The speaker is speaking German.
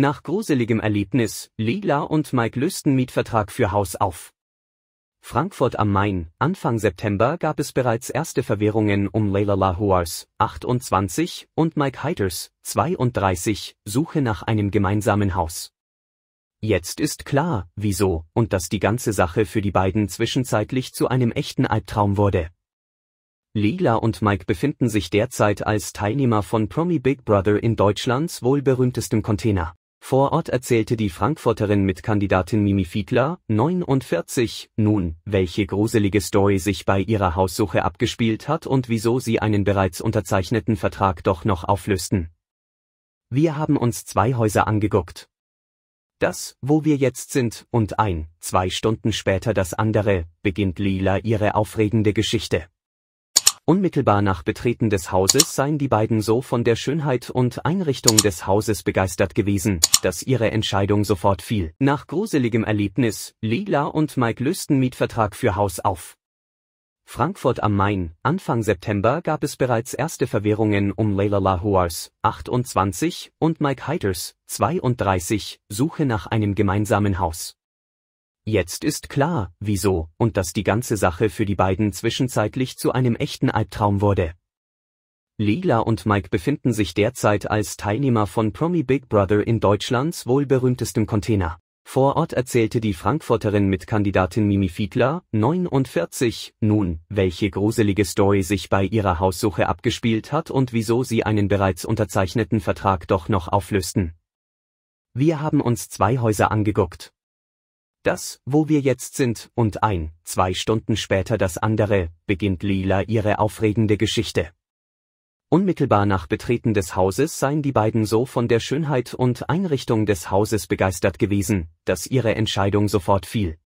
Nach gruseligem Erlebnis, Lila und Mike lösten Mietvertrag für Haus auf. Frankfurt am Main, Anfang September gab es bereits erste Verwirrungen um Leila Lahuars, 28, und Mike Heiters, 32, Suche nach einem gemeinsamen Haus. Jetzt ist klar, wieso, und dass die ganze Sache für die beiden zwischenzeitlich zu einem echten Albtraum wurde. Lila und Mike befinden sich derzeit als Teilnehmer von Promi Big Brother in Deutschlands wohlberühmtestem Container. Vor Ort erzählte die Frankfurterin mit Kandidatin Mimi Fiedler, 49, nun, welche gruselige Story sich bei ihrer Haussuche abgespielt hat und wieso sie einen bereits unterzeichneten Vertrag doch noch auflösten. Wir haben uns zwei Häuser angeguckt. Das, wo wir jetzt sind, und ein, zwei Stunden später das andere, beginnt Lila ihre aufregende Geschichte. Unmittelbar nach Betreten des Hauses seien die beiden so von der Schönheit und Einrichtung des Hauses begeistert gewesen, dass ihre Entscheidung sofort fiel. Nach gruseligem Erlebnis, Lila und Mike lösten Mietvertrag für Haus auf. Frankfurt am Main, Anfang September gab es bereits erste Verwirrungen um Leila Lahoars, 28, und Mike Heiters, 32, Suche nach einem gemeinsamen Haus. Jetzt ist klar, wieso, und dass die ganze Sache für die beiden zwischenzeitlich zu einem echten Albtraum wurde. Lila und Mike befinden sich derzeit als Teilnehmer von Promi Big Brother in Deutschlands wohlberühmtestem Container. Vor Ort erzählte die Frankfurterin mit Kandidatin Mimi Fiedler, 49, nun, welche gruselige Story sich bei ihrer Haussuche abgespielt hat und wieso sie einen bereits unterzeichneten Vertrag doch noch auflösten. Wir haben uns zwei Häuser angeguckt, das, wo wir jetzt sind, und ein, zwei Stunden später das andere, beginnt Lila ihre aufregende Geschichte. Unmittelbar nach Betreten des Hauses seien die beiden so von der Schönheit und Einrichtung des Hauses begeistert gewesen, dass ihre Entscheidung sofort fiel.